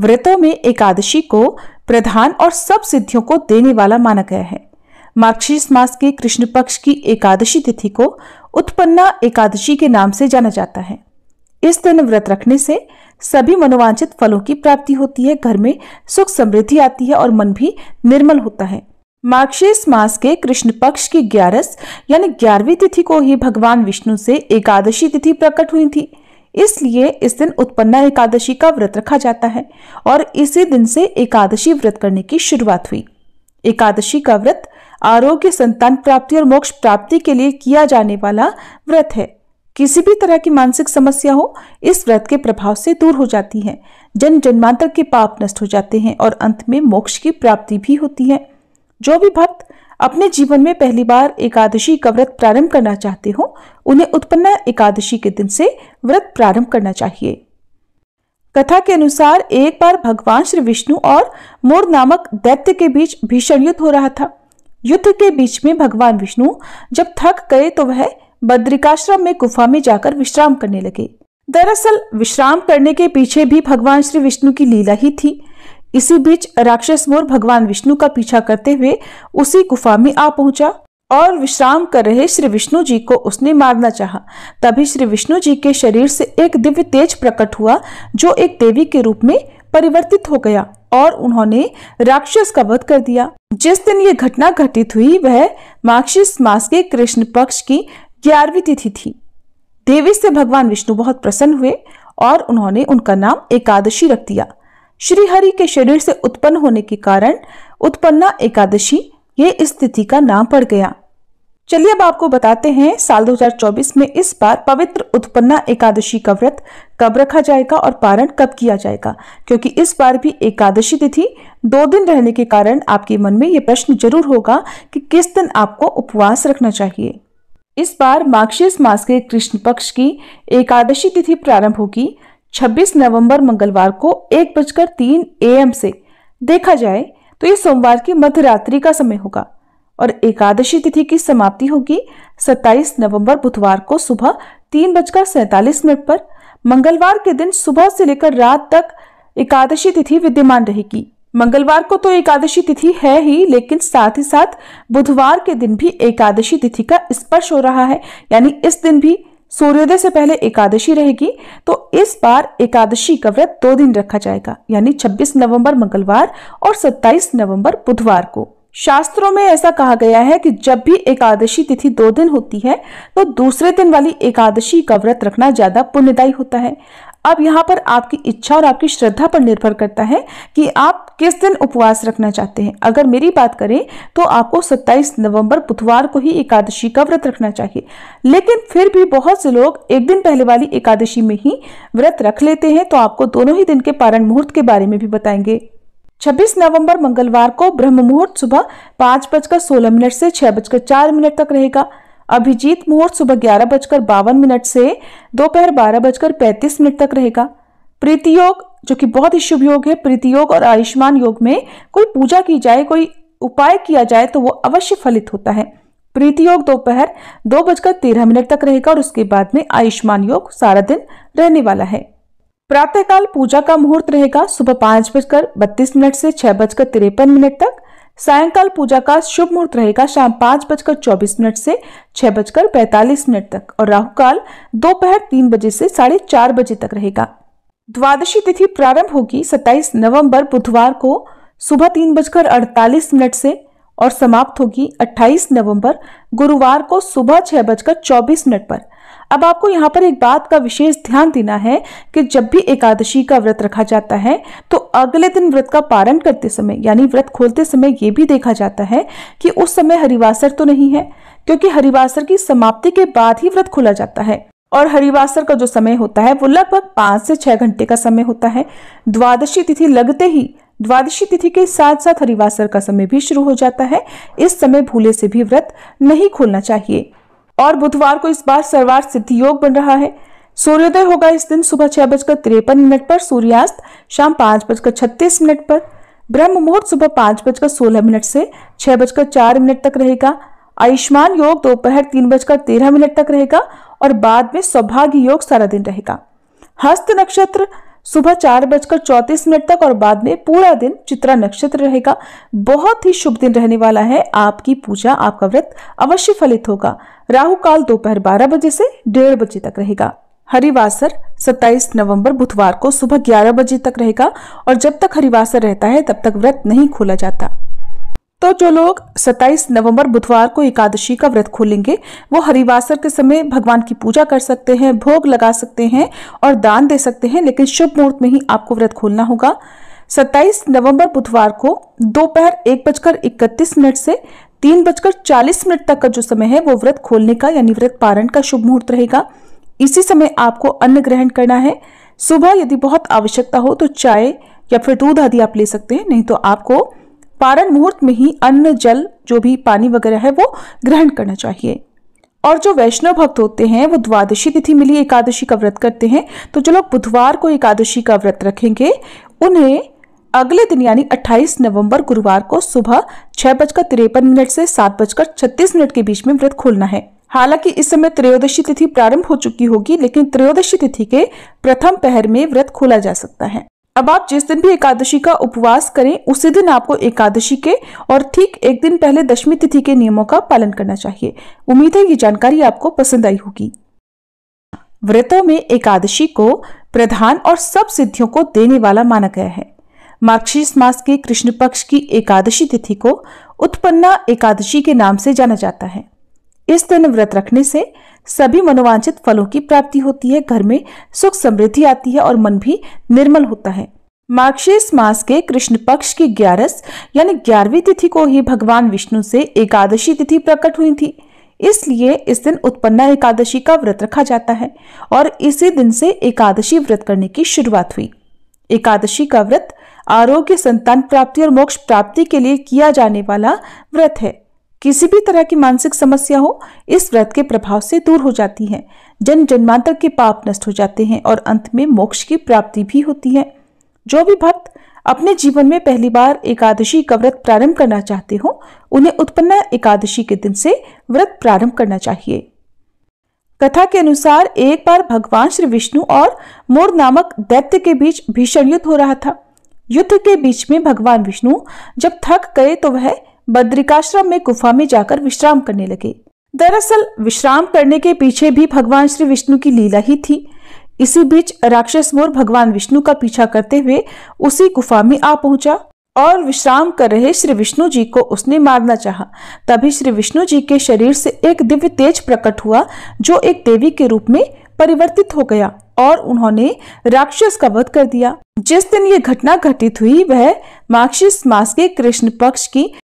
व्रतों में एकादशी को प्रधान और सब सिद्धियों को देने वाला माना गया है मार्क्सिस मास के कृष्ण पक्ष की एकादशी तिथि को उत्पन्ना एकादशी के नाम से जाना जाता है इस दिन व्रत रखने से सभी मनोवांछित फलों की प्राप्ति होती है घर में सुख समृद्धि आती है और मन भी निर्मल होता है मार्क्सिस मास के कृष्ण पक्ष की ग्यारस यानी ग्यारहवीं तिथि को ही भगवान विष्णु से एकादशी तिथि प्रकट हुई थी इसलिए इस दिन उत्पन्ना एकादशी का व्रत रखा जाता है और इसी दिन से एकादशी व्रत करने की शुरुआत हुई एकादशी का व्रत आरोग्य संतान प्राप्ति और मोक्ष प्राप्ति के लिए किया जाने वाला व्रत है किसी भी तरह की मानसिक समस्या हो इस व्रत के प्रभाव से दूर हो जाती है जन जन्मांतर के पाप नष्ट हो जाते हैं और अंत में मोक्ष की प्राप्ति भी होती है जो भी भक्त अपने जीवन में पहली बार एकादशी का व्रत प्रारंभ करना चाहते हो उन्हें उत्पन्न एकादशी के दिन से व्रत प्रारंभ करना चाहिए कथा के अनुसार एक बार भगवान श्री विष्णु और मोर नामक दैत्य के बीच भीषण युद्ध हो रहा था युद्ध के बीच में भगवान विष्णु जब थक गए तो वह बद्रिकाश्रम में गुफा में जाकर विश्राम करने लगे दरअसल विश्राम करने के पीछे भी भगवान श्री विष्णु की लीला ही थी इसी बीच राक्षस मोर भगवान विष्णु का पीछा करते हुए उसी गुफा में आ पहुंचा और विश्राम कर रहे श्री विष्णु जी को उसने मारना चाहा। तभी श्री विष्णु जी के शरीर से एक दिव्य तेज प्रकट हुआ जो एक देवी के रूप में परिवर्तित हो गया और उन्होंने राक्षस का वध कर दिया जिस दिन ये घटना घटित हुई वह माक्षिस मास के कृष्ण पक्ष की ग्यारहवीं तिथि थी देवी से भगवान विष्णु बहुत प्रसन्न हुए और उन्होंने उनका नाम एकादशी रख दिया श्रीहरि के शरीर से उत्पन्न होने के कारण उत्पन्ना एकादशी ये स्थिति का नाम पड़ गया चलिए अब आपको बताते हैं साल 2024 में इस बार पवित्र उत्पन्ना एकादशी का व्रत कब रखा जाएगा और पारण कब किया जाएगा क्योंकि इस बार भी एकादशी तिथि दो दिन रहने के कारण आपके मन में ये प्रश्न जरूर होगा कि किस दिन आपको उपवास रखना चाहिए इस बार मार्क्शीस मास के कृष्ण पक्ष की एकादशी तिथि प्रारंभ होगी 26 नवंबर मंगलवार को एक बजकर तीन एएम से देखा जाए तो ये सोमवार की रात्रि का समय होगा और एकादशी तिथि की समाप्ति होगी 27 नवंबर बुधवार को सुबह तीन बजकर सैतालीस मिनट पर मंगलवार के दिन सुबह से लेकर रात तक एकादशी तिथि विद्यमान रहेगी मंगलवार को तो एकादशी तिथि है ही लेकिन साथ ही साथ बुधवार के दिन भी एकादशी तिथि का स्पर्श हो रहा है यानी इस दिन भी सूर्योदय से पहले एकादशी रहेगी तो इस बार एकादशी का व्रत दो दिन रखा जाएगा यानी 26 नवंबर मंगलवार और 27 नवंबर बुधवार को शास्त्रों में ऐसा कहा गया है कि जब भी एकादशी तिथि दो दिन होती है तो दूसरे दिन वाली एकादशी का व्रत रखना ज्यादा पुण्यदायी होता है अब यहाँ पर आपकी इच्छा और आपकी श्रद्धा पर निर्भर करता है कि आप किस दिन उपवास रखना चाहते हैं अगर मेरी बात करें तो आपको 27 नवंबर बुधवार को ही एकादशी का व्रत रखना चाहिए लेकिन फिर भी बहुत से लोग एक दिन पहले वाली एकादशी में ही व्रत रख लेते हैं तो आपको दोनों ही दिन के पारण मुहूर्त के बारे में भी बताएंगे 26 नवंबर मंगलवार को ब्रह्म मुहूर्त सुबह पाँच बजकर सोलह मिनट से छह बजकर चार मिनट तक रहेगा अभिजीत मुहूर्त सुबह ग्यारह बजकर बावन मिनट से दोपहर बारह बजकर पैंतीस मिनट तक रहेगा प्रीति योग जो कि बहुत ही शुभ योग है प्रीति योग और आयुष्मान योग में कोई पूजा की जाए कोई उपाय किया जाए तो वो अवश्य फलित होता है प्रीति योग दोपहर दो, बजकर तेरह मिनट तक रहेगा और उसके बाद में आयुष्मान योग सारा दिन रहने वाला है प्रातःकाल पूजा का मुहूर्त रहेगा सुबह पांच बजकर बत्तीस मिनट से छह बजकर तिरपन मिनट तक सायंकाल पूजा का शुभ मुहूर्त रहेगा शाम पाँच बजकर चौबीस मिनट से छह बजकर पैंतालीस मिनट तक और राहुकाल दोपहर तीन बजे से साढ़े चार बजे तक रहेगा द्वादशी तिथि प्रारंभ होगी 27 नवंबर बुधवार को सुबह तीन बजकर अड़तालीस मिनट से और समाप्त होगी 28 नवंबर गुरुवार को सुबह छह बजकर चौबीस मिनट पर अब आपको यहाँ पर एक बात का विशेष ध्यान देना है कि जब भी एकादशी का व्रत रखा जाता है तो अगले दिन व्रत का पारण करते समय यानी व्रत खोलते समय ये भी देखा जाता है कि उस समय हरिवासर तो नहीं है क्योंकि हरिवासर की समाप्ति के बाद ही व्रत खोला जाता है और हरिवासर का जो समय होता है वो लगभग पांच से छह घंटे का समय होता है द्वादशी तिथि लगते ही द्वादशी तिथि के साथ साथ हरिवासर का समय भी शुरू हो जाता है इस समय भूले से भी व्रत नहीं खोलना चाहिए और बुधवार को इस बार सर्वार सिद्धि योग बन रहा है सूर्योदय होगा इस दिन सुबह छह बजकर तिरपन मिनट पर सूर्यास्त शाम पांच बजकर छत्तीस मिनट पर ब्रह्म मुहूर्त सुबह पांच बजकर सोलह मिनट से छह बजकर चार मिनट तक रहेगा आयुष्मान योग दोपहर तीन बजकर तेरह मिनट तक रहेगा और बाद में सौभाग्य योग सारा दिन रहेगा हस्त नक्षत्र सुबह चार बजकर चौतीस मिनट तक और बाद में पूरा दिन चित्रा नक्षत्र रहेगा बहुत ही शुभ दिन रहने वाला है आपकी पूजा आपका व्रत अवश्य फलित होगा राहु काल दोपहर बारह बजे से डेढ़ बजे तक रहेगा हरिवासर 27 नवंबर बुधवार को सुबह 11 बजे तक रहेगा और जब तक हरिवासर रहता है तब तक व्रत नहीं खोला जाता तो जो लोग 27 नवंबर बुधवार को एकादशी का व्रत खोलेंगे वो हरिवासर के समय भगवान की पूजा कर सकते हैं भोग लगा सकते हैं और दान दे सकते हैं लेकिन शुभ मुहूर्त में ही आपको व्रत खोलना होगा 27 नवंबर बुधवार को दोपहर एक बजकर इकतीस मिनट से तीन बजकर चालीस मिनट तक का जो समय है वो व्रत खोलने का यानी व्रत पारण का शुभ मुहूर्त रहेगा इसी समय आपको अन्न ग्रहण करना है सुबह यदि बहुत आवश्यकता हो तो चाय या फिर दूध आदि आप ले सकते हैं नहीं तो आपको पारण मुहूर्त में ही अन्न जल जो भी पानी वगैरह है वो ग्रहण करना चाहिए और जो वैष्णव भक्त होते हैं वो द्वादशी तिथि मिली एकादशी का व्रत करते हैं तो जो लोग बुधवार को एकादशी का व्रत रखेंगे उन्हें अगले दिन यानी 28 नवंबर गुरुवार को सुबह छह बजकर तिरपन मिनट से सात बजकर छत्तीस मिनट के बीच में व्रत खोलना है हालांकि इस समय त्रयोदशी तिथि प्रारंभ हो चुकी होगी लेकिन त्रयोदशी तिथि के प्रथम पहर में व्रत खोला जा सकता है अब आप जिस दिन भी एकादशी का उपवास करें उसी दिन आपको एकादशी के और ठीक एक दिन पहले दशमी तिथि के नियमों का पालन करना चाहिए उम्मीद है ये जानकारी आपको पसंद आई होगी व्रतों में एकादशी को प्रधान और सब सिद्धियों को देने वाला माना गया है मार्क्शीस मास के कृष्ण पक्ष की एकादशी तिथि को उत्पन्ना एकादशी के नाम से जाना जाता है इस दिन व्रत रखने से सभी मनोवांछित फलों की प्राप्ति होती है घर में सुख समृद्धि आती है और मन भी निर्मल होता है मार्गशीर्ष मास के कृष्ण पक्ष की ग्यारस यानी ग्यारहवीं तिथि को ही भगवान विष्णु से एकादशी तिथि प्रकट हुई थी इसलिए इस दिन उत्पन्ना एकादशी का व्रत रखा जाता है और इसी दिन से एकादशी व्रत करने की शुरुआत हुई एकादशी का व्रत आरोग्य संतान प्राप्ति और मोक्ष प्राप्ति के लिए किया जाने वाला व्रत है किसी भी तरह की मानसिक समस्या हो इस व्रत के प्रभाव से दूर हो जाती है जन जन्मांतर के पाप नष्ट हो जाते हैं और अंत में मोक्ष की प्राप्ति भी होती है जो भी भक्त अपने जीवन में पहली बार एकादशी का व्रत प्रारंभ करना चाहते हो उन्हें उत्पन्न एकादशी के दिन से व्रत प्रारंभ करना चाहिए कथा के अनुसार एक बार भगवान श्री विष्णु और मोर नामक दैत्य के बीच भीषण युद्ध हो रहा था युद्ध के बीच में भगवान विष्णु जब थक गए तो वह बद्रिकाश्रम में गुफा में जाकर विश्राम करने लगे दरअसल विश्राम करने के पीछे भी भगवान श्री विष्णु की लीला ही थी इसी बीच राक्षस मोर भगवान विष्णु का पीछा करते हुए उसी गुफा में आ पहुंचा और विश्राम कर रहे श्री विष्णु जी को उसने मारना चाहा तभी श्री विष्णु जी के शरीर से एक दिव्य तेज प्रकट हुआ जो एक देवी के रूप में परिवर्तित हो गया और उन्होंने राक्षस का वध कर दिया जिस दिन ये घटना घटित हुई वह माक्षिस मास के कृष्ण पक्ष की